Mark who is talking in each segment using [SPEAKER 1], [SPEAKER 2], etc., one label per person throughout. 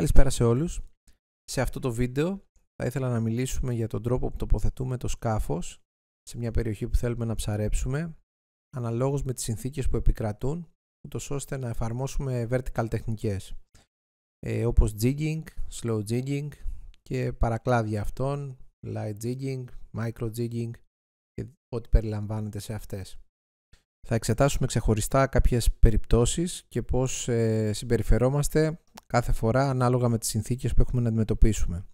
[SPEAKER 1] Καλησπέρα σε όλους. Σε αυτό το βίντεο θα ήθελα να μιλήσουμε για τον τρόπο που τοποθετούμε το σκάφος σε μια περιοχή που θέλουμε να ψαρέψουμε αναλόγως με τις συνθήκες που επικρατούν ούτως ώστε να εφαρμόσουμε vertical τεχνικές ε, όπως jigging, slow jigging και παρακλάδια αυτών, light jigging, micro jigging και ό,τι περιλαμβάνεται σε αυτές. Θα εξετάσουμε ξεχωριστά κάποιες περιπτώσεις και πώς ε, συμπεριφερόμαστε κάθε φορά ανάλογα με τις συνθήκες που έχουμε να αντιμετωπίσουμε.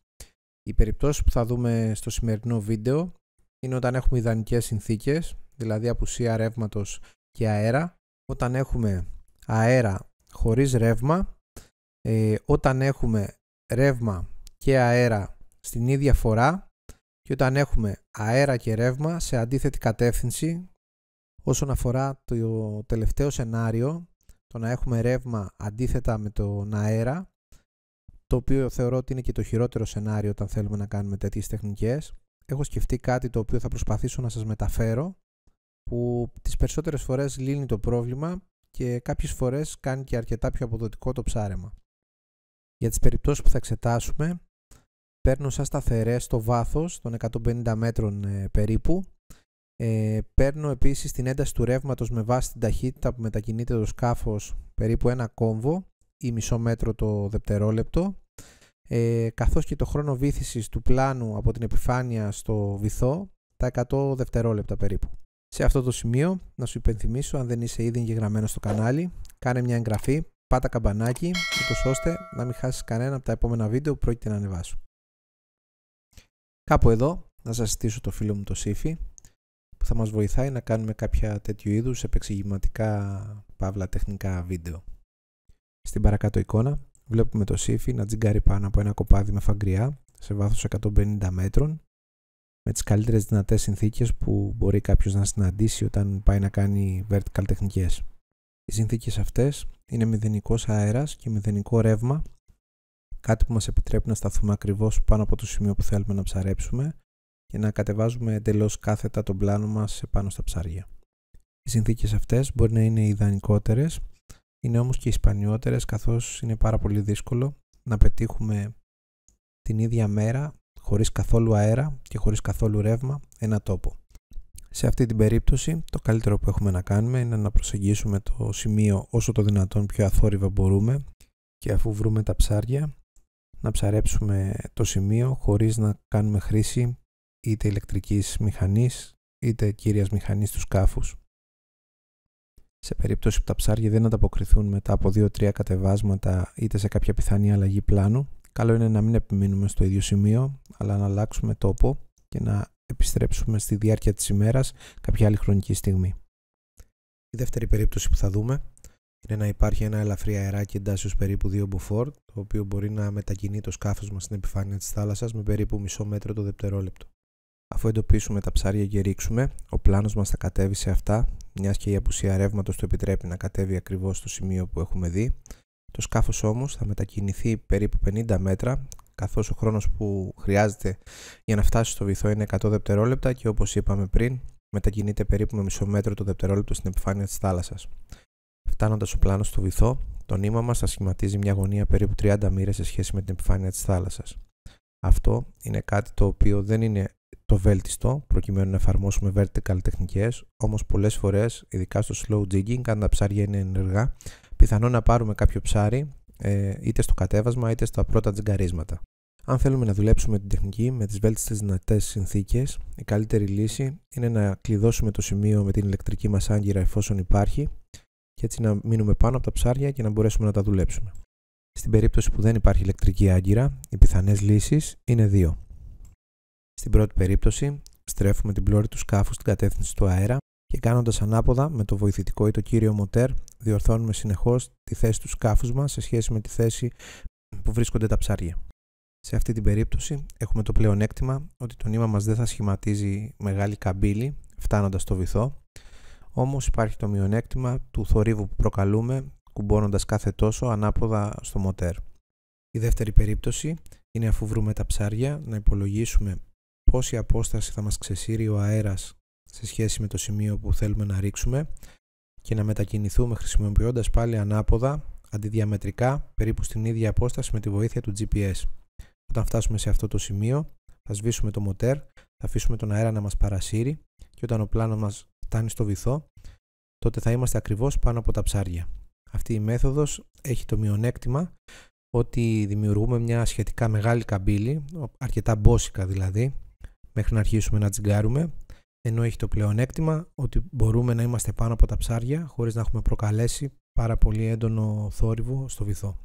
[SPEAKER 1] Οι περιπτώσεις που θα δούμε στο σημερινό βίντεο είναι όταν έχουμε ιδανικές συνθήκες, δηλαδή απουσία ρεύματος και αέρα, όταν έχουμε αέρα χωρίς ρεύμα, ε, όταν έχουμε ρεύμα και αέρα στην ίδια φορά και όταν έχουμε αέρα και ρεύμα σε αντίθετη κατεύθυνση όσον αφορά το τελευταίο σενάριο το να έχουμε ρεύμα αντίθετα με τον αέρα, το οποίο θεωρώ ότι είναι και το χειρότερο σενάριο όταν θέλουμε να κάνουμε τέτοιες τεχνικές. Έχω σκεφτεί κάτι το οποίο θα προσπαθήσω να σας μεταφέρω, που τις περισσότερες φορές λύνει το πρόβλημα και κάποιες φορές κάνει και αρκετά πιο αποδοτικό το ψάρεμα. Για τις περιπτώσεις που θα εξετάσουμε, παίρνω σαν σταθερές το βάθος των 150 μέτρων ε, περίπου ε, παίρνω επίσης την ένταση του ρεύματος με βάση την ταχύτητα που μετακινείται το σκάφος περίπου ένα κόμβο ή μισό μέτρο το δευτερόλεπτο ε, καθώς και το χρόνο βήθησης του πλάνου από την επιφάνεια στο βυθό τα 100 δευτερόλεπτα περίπου. Σε αυτό το σημείο να σου υπενθυμίσω αν δεν είσαι ήδη εγγεγραμμένος στο κανάλι κάνε μια εγγραφή, πάτα καμπανάκι ούτως ώστε να μην χάσεις κανένα από τα επόμενα βίντεο που πρόκειται να ανεβάσω. Κάπου εδώ να σας ζητήσω το φίλο μου το θα μας βοηθάει να κάνουμε κάποια τέτοιου είδους επεξηγηματικά παύλα τεχνικά βίντεο. Στην παρακάτω εικόνα βλέπουμε το σύφι να τζιγκάρει πάνω από ένα κοπάδι με φαγκριά σε βάθος 150 μέτρων με τις καλύτερες δυνατές συνθήκες που μπορεί κάποιος να συναντήσει όταν πάει να κάνει vertical τεχνικές. Οι συνθήκες αυτές είναι μηδενικός αέρας και μηδενικό ρεύμα κάτι που μας επιτρέπει να σταθούμε ακριβώς πάνω από το σημείο που θέλουμε να ψαρέψουμε να κατεβάζουμε εντελώς κάθετα τον πλάνο μας πάνω στα ψάρια. Οι συνθήκες αυτές μπορεί να είναι ιδανικότερες, είναι όμως και οι καθώς είναι πάρα πολύ δύσκολο να πετύχουμε την ίδια μέρα χωρίς καθόλου αέρα και χωρίς καθόλου ρεύμα ένα τόπο. Σε αυτή την περίπτωση το καλύτερο που έχουμε να κάνουμε είναι να προσεγγίσουμε το σημείο όσο το δυνατόν πιο αθόρυβα μπορούμε και αφού βρούμε τα ψάρια να ψαρέψουμε το σημείο χωρίς να κάνουμε χρήση είτε ηλεκτρικής μηχανής είτε κύριας μηχανής του σκάφους. Σε περίπτωση που τα ψάρια δεν ανταποκριθούν μετά από 2-3 κατεβάσματα είτε σε κάποια πιθανή αλλαγή πλάνου, καλό είναι να μην επιμείνουμε στο ίδιο σημείο, αλλά να αλλάξουμε τόπο και να επιστρέψουμε στη διάρκεια της ημέρας κάποια άλλη χρονική στιγμή. Η δεύτερη περίπτωση που θα δούμε είναι να υπάρχει ένα ελαφρύ αεράκι εντάσσεως περίπου 2 μποφόρ, το οποίο μπορεί να μετακινεί το σκάφος μας στην επιφάνεια της θάλασσας με περίπου μισό μέτρο το δευτερόλεπτο. Αφού εντοπίσουμε τα ψάρια και ρίξουμε, ο πλάνος μας θα κατέβει σε αυτά, μιας και η απουσία ρεύματος το επιτρέπει να κατέβει ακριβώς στο σημείο που έχουμε δει. Το σκάφος όμως θα μετακινηθεί περίπου 50 μέτρα, καθώς ο χρόνος που χρειάζεται για να φτάσει στο βυθό είναι 100 δευτερόλεπτα και όπως είπαμε πριν, μετακινείται περίπου με μισό μέτρο το δευτερόλεπτο στην επιφάνεια της θάλασσας. Φτάνοντας ο πλάνος στο βυθό, το νήμα μας θα σχηματίζει μια γωνία περίπου 30 μοίρες σε σχέση με την επιφάνεια της θάλασσας. Αυτό είναι κάτι το οποίο δεν είναι το βέλτιστο προκειμένου να εφαρμόσουμε vertical τεχνικές, όμως πολλές φορές, ειδικά στο slow jigging, αν τα ψάρια είναι ενεργά, πιθανόν να πάρουμε κάποιο ψάρι ε, είτε στο κατέβασμα είτε στα πρώτα τζιγκαρίσματα. Αν θέλουμε να δουλέψουμε την τεχνική με τις βέλτιστες δυνατές συνθήκες, η καλύτερη λύση είναι να κλειδώσουμε το σημείο με την ηλεκτρική μας άγκυρα εφόσον υπάρχει και έτσι να μείνουμε πάνω από τα ψάρια και να μπορέσουμε να τα δουλέψουμε. Στην περίπτωση που δεν υπάρχει ηλεκτρική άγκυρα, οι πιθανές λύσεις είναι δύο. Στην πρώτη περίπτωση, στρέφουμε την πλώρη του σκάφου στην κατεύθυνση του αέρα και κάνοντας ανάποδα με το βοηθητικό ή το κύριο μοτέρ, διορθώνουμε συνεχώς τη θέση του σκάφους μας σε σχέση με τη θέση που βρίσκονται τα ψάρια. Σε αυτή την περίπτωση, έχουμε το πλεονέκτημα ότι το νήμα μας δεν θα σχηματίζει μεγάλη καμπύλη φτάνοντας στο βυθό, όμως υπάρχει το μειονέκτημα του θορύβου που προκαλούμε κουμπώνοντας κάθε τόσο ανάποδα στο μοτέρ. Η δεύτερη περίπτωση είναι αφού βρούμε τα ψάρια να υπολογίσουμε πόση απόσταση θα μας ξεσύρει ο αέρας σε σχέση με το σημείο που θέλουμε να ρίξουμε και να μετακινηθούμε χρησιμοποιώντας πάλι ανάποδα, αντιδιαμετρικά, περίπου στην ίδια απόσταση με τη βοήθεια του GPS. Όταν φτάσουμε σε αυτό το σημείο, θα σβήσουμε το μοτέρ, θα αφήσουμε τον αέρα να μας παρασύρει και όταν ο πλάνος μας φτάνει στο βυθό, τότε θα είμαστε ακριβώς πάνω από τα ψάρια. Αυτή η μέθοδος έχει το μειονέκτημα ότι δημιουργούμε μια σχετικά μεγάλη καμπύλη, αρκετά μπόσικα δηλαδή, μέχρι να αρχίσουμε να τσιγκάρουμε, ενώ έχει το πλεονέκτημα ότι μπορούμε να είμαστε πάνω από τα ψάρια χωρίς να έχουμε προκαλέσει πάρα πολύ έντονο θόρυβο στο βυθό.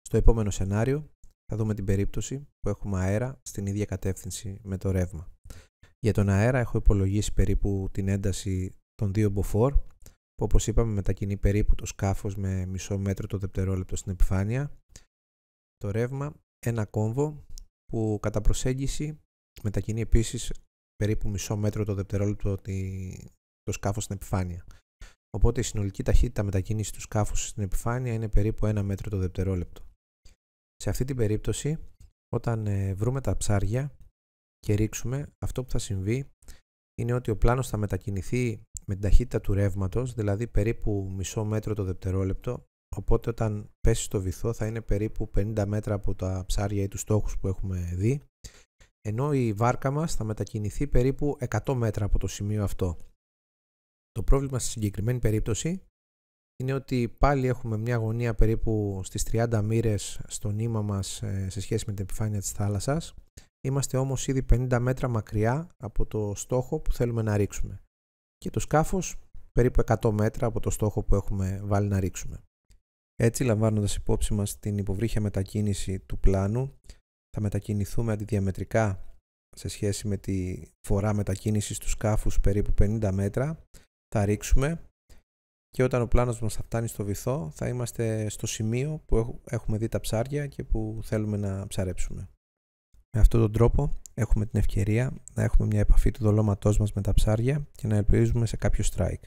[SPEAKER 1] Στο επόμενο σενάριο θα δούμε την περίπτωση που έχουμε αέρα στην ίδια κατεύθυνση με το ρεύμα. Για τον αέρα έχω υπολογίσει περίπου την ένταση των δύο μποφόρ που όπως είπαμε μετακινεί περίπου το σκάφος με μισό μέτρο το δευτερόλεπτο στην επιφάνεια. Το ρεύμα ένα κόμβο που κατά προσέγγιση μετακινεί επίσης περίπου μισό μέτρο το δευτερόλεπτο το σκάφος στην επιφάνεια. Οπότε η συνολική ταχύτητα μετακίνησης του σκάφους στην επιφάνεια είναι περίπου ένα μέτρο το δευτερόλεπτο. Σε αυτή την περίπτωση, όταν ε, βρούμε τα ψάρια και ρίξουμε, αυτό που θα συμβεί είναι ότι ο πλάνος θα μετακινηθεί με την ταχύτητα του ρεύματος, δηλαδή περίπου μισό μέτρο το δευτερόλεπτο, οπότε όταν πέσει στο βυθό θα είναι περίπου 50 μέτρα από τα ψάρια ή τους στόχους που έχουμε δει ενώ η βάρκα μας θα μετακινηθεί περίπου 100 μέτρα από το σημείο αυτό. Το πρόβλημα στη συγκεκριμένη περίπτωση είναι ότι πάλι έχουμε μια γωνία περίπου στις 30 μοίρες στο νήμα μας ε, σε σχέση με την επιφάνεια της θάλασσας. Είμαστε όμως ήδη 50 μέτρα μακριά από το στόχο που θέλουμε να ρίξουμε και το σκάφος περίπου 100 μέτρα από το στόχο που έχουμε βάλει να ρίξουμε. Έτσι λαμβάνοντας υπόψη μας την υποβρύχια μετακίνηση του πλάνου θα μετακινηθούμε αντιδιαμετρικά σε σχέση με τη φορά μετακίνησης του σκάφους περίπου 50 μέτρα. Θα ρίξουμε και όταν ο πλάνος μας θα φτάνει στο βυθό θα είμαστε στο σημείο που έχουμε δει τα ψάρια και που θέλουμε να ψαρέψουμε. Με αυτόν τον τρόπο έχουμε την ευκαιρία να έχουμε μια επαφή του δολώματός μας με τα ψάρια και να ελπίζουμε σε κάποιο strike.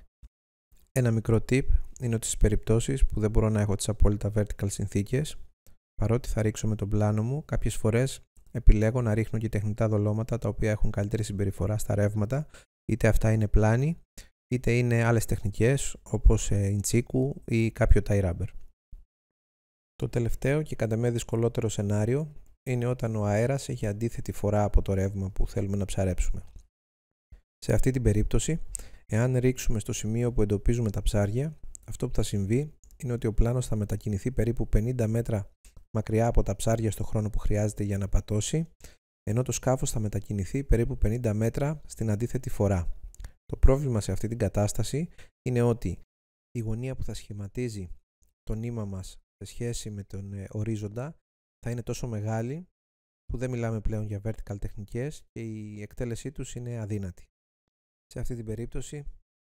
[SPEAKER 1] Ένα μικρό tip είναι ότι στις περιπτώσεις που δεν μπορώ να έχω τις απόλυτα vertical συνθήκες Παρότι θα ρίξω με τον πλάνο μου, κάποιες φορές επιλέγω να ρίχνω και τεχνητά δολώματα τα οποία έχουν καλύτερη συμπεριφορά στα ρεύματα, είτε αυτά είναι πλάνη, είτε είναι άλλες τεχνικές όπως ε, Ιντσίκου ή κάποιο tie rubber. Το τελευταίο και κατά με δυσκολότερο σενάριο είναι όταν ο αέρας έχει αντίθετη φορά από το ρεύμα που θέλουμε να ψαρέψουμε. Σε αυτή την περίπτωση, εάν ρίξουμε στο σημείο που εντοπίζουμε τα ψάρια, αυτό που θα συμβεί είναι ότι ο πλάνος θα μετακινηθεί περίπου 50 μέτρα μακριά από τα ψάρια στο χρόνο που χρειάζεται για να πατώσει, ενώ το σκάφος θα μετακινηθεί περίπου 50 μέτρα στην αντίθετη φορά. Το πρόβλημα σε αυτή την κατάσταση είναι ότι η γωνία που θα σχηματίζει το νήμα μας σε σχέση με τον ε, ορίζοντα θα είναι τόσο μεγάλη που δεν μιλάμε πλέον για vertical τεχνικές και η εκτέλεσή τους είναι αδύνατη. Σε αυτή την περίπτωση,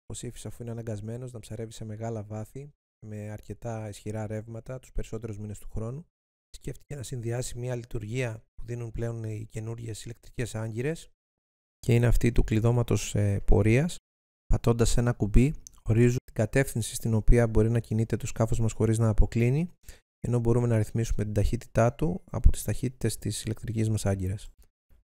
[SPEAKER 1] ο σύφης αφού είναι αναγκασμένος να ψαρεύει σε μεγάλα βάθη με αρκετά ισχυρά ρεύματα τους περισσότερους μήνες του χρόνου σκέφτηκε να συνδυάσει μια λειτουργία που δίνουν πλέον οι καινούριε ηλεκτρικές άγκυρες και είναι αυτή του κλειδώματος ε, πορείας. Πατώντας ένα κουμπί ορίζουν την κατεύθυνση στην οποία μπορεί να κινείται το σκάφος μας χωρίς να αποκλίνει ενώ μπορούμε να ρυθμίσουμε την ταχύτητά του από τις ταχύτητες της ηλεκτρικής μας άγκυρας.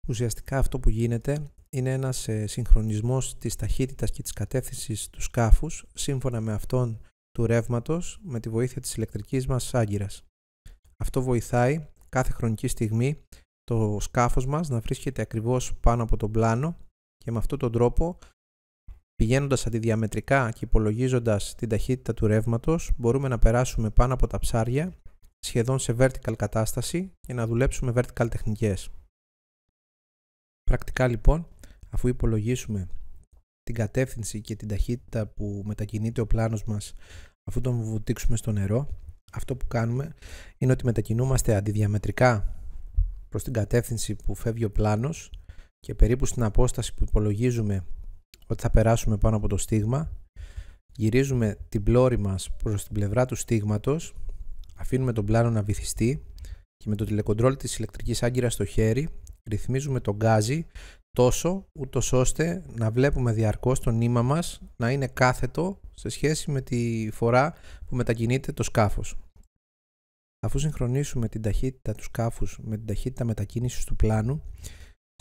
[SPEAKER 1] Ουσιαστικά αυτό που γίνεται είναι ένας ε, συγχρονισμός της ταχύτητας και της κατεύθυνσης του σκάφους σύμφωνα με αυτόν του ρεύματος με τη βοήθεια της ηλεκτρικής μας άγκυρας. Αυτό βοηθάει κάθε χρονική στιγμή το σκάφος μας να βρίσκεται ακριβώς πάνω από τον πλάνο και με αυτόν τον τρόπο πηγαίνοντας αντιδιαμετρικά και υπολογίζοντας την ταχύτητα του ρεύματος, μπορούμε να περάσουμε πάνω από τα ψάρια σχεδόν σε vertical κατάσταση και να δουλέψουμε vertical τεχνικές. Πρακτικά λοιπόν, αφού υπολογίσουμε την κατεύθυνση και την ταχύτητα που μετακινείται ο πλάνος μας αφού τον βουτήξουμε στο νερό, αυτό που κάνουμε είναι ότι μετακινούμαστε αντιδιαμετρικά προς την κατεύθυνση που φεύγει ο πλάνος και περίπου στην απόσταση που υπολογίζουμε ότι θα περάσουμε πάνω από το στίγμα γυρίζουμε την πλώρη μας προς την πλευρά του στίγματος αφήνουμε τον πλάνο να βυθιστεί και με το τηλεκοντρόλ της ηλεκτρικής άγκυρας στο χέρι ρυθμίζουμε τον γκάζι τόσο ούτως ώστε να βλέπουμε διαρκώς το νήμα μας να είναι κάθετο σε σχέση με τη φορά που μετακινείται το σκάφος. Αφού συγχρονίσουμε την ταχύτητα του σκάφους με την ταχύτητα μετακίνησης του πλάνου,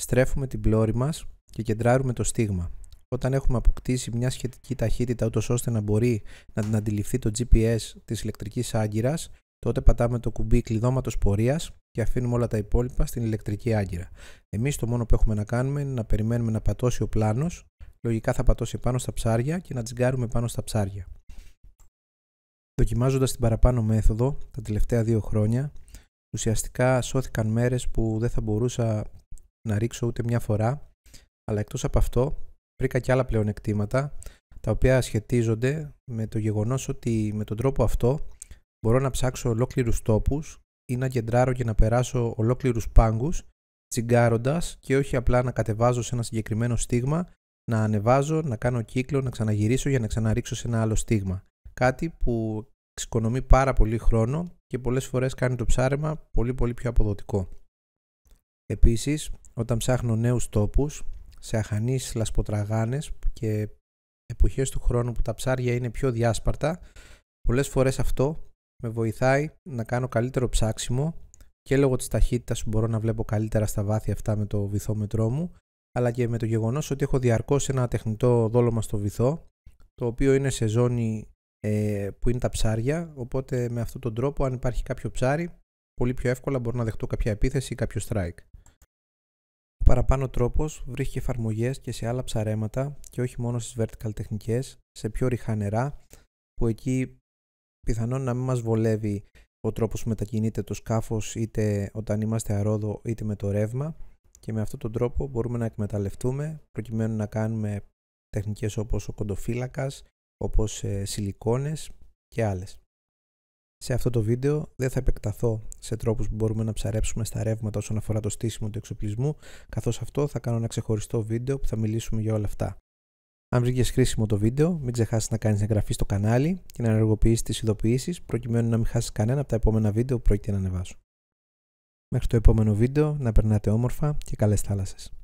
[SPEAKER 1] στρέφουμε την πλώρη μας και κεντράρουμε το στίγμα. Όταν έχουμε αποκτήσει μια σχετική ταχύτητα ούτως ώστε να μπορεί να την αντιληφθεί το GPS της ηλεκτρικής άγκυρας, τότε πατάμε το κουμπί κλειδώματος πορείας και αφήνουμε όλα τα υπόλοιπα στην ηλεκτρική άγκυρα. Εμείς το μόνο που έχουμε να κάνουμε είναι να περιμένουμε να πατώσει ο πλάνος, λογικά θα πατώσει πάνω στα ψάρια και να τσιγκάρουμε πάνω στα ψάρια. Δοκιμάζοντας την παραπάνω μέθοδο τα τελευταία δύο χρόνια, ουσιαστικά σώθηκαν μέρες που δεν θα μπορούσα να ρίξω ούτε μια φορά, αλλά εκτός από αυτό βρήκα και άλλα πλεονεκτήματα, τα οποία σχετίζονται με το γεγονός ότι με τον τρόπο αυτό μπορώ να ψάξω ολόκληρους τόπους ή να κεντράρω και να περάσω ολόκληρους πάγκους τσιγκάροντας και όχι απλά να κατεβάζω σε ένα συγκεκριμένο στίγμα, να ανεβάζω, να κάνω κύκλο, να ξαναγυρίσω για να ξαναρίξω σε ένα άλλο στίγμα. Κάτι που εξοικονομεί πάρα πολύ χρόνο και πολλές φορές κάνει το ψάρεμα πολύ πολύ πιο αποδοτικό. Επίσης, όταν ψάχνω νέους τόπους, σε αχανείς λασποτραγάνες και εποχές του χρόνου που τα ψάρια είναι πιο διάσπαρτα, πολλές φορές αυτό με βοηθάει να κάνω καλύτερο ψάξιμο και λόγω της ταχύτητας που μπορώ να βλέπω καλύτερα στα βάθη αυτά με το βυθόμετρό μου αλλά και με το γεγονός ότι έχω διαρκώς ένα τεχνητό δόλωμα στο βυθό το οποίο είναι σε ζώνη ε, που είναι τα ψάρια οπότε με αυτόν τον τρόπο αν υπάρχει κάποιο ψάρι πολύ πιο εύκολα μπορώ να δεχτώ κάποια επίθεση ή κάποιο strike. Ο παραπάνω τρόπος βρίσκει εφαρμογές και σε άλλα ψαρέματα και όχι μόνο στις vertical τεχνικές, σε πιο ρηχά που εκεί πιθανόν να μην μας βολεύει ο τρόπος που μετακινείται το σκάφος είτε όταν είμαστε αρόδο είτε με το ρεύμα και με αυτόν τον τρόπο μπορούμε να εκμεταλλευτούμε προκειμένου να κάνουμε τεχνικές όπως ο κοντοφύλακας, όπως ε, σιλικόνες και άλλες. Σε αυτό το βίντεο δεν θα επεκταθώ σε τρόπους που μπορούμε να ψαρέψουμε στα ρεύματα όσον αφορά το στήσιμο του εξοπλισμού, καθώς αυτό θα κάνω ένα ξεχωριστό βίντεο που θα μιλήσουμε για όλα αυτά. Αν βρήκες χρήσιμο το βίντεο, μην ξεχάσεις να κάνεις εγγραφή στο κανάλι και να ενεργοποιήσεις τις ειδοποιήσεις προκειμένου να μην χάσεις κανένα από τα επόμενα βίντεο που πρόκειται να ανεβάσω. Μέχρι το επόμενο βίντεο, να περνάτε όμορφα και καλές θάλασσες.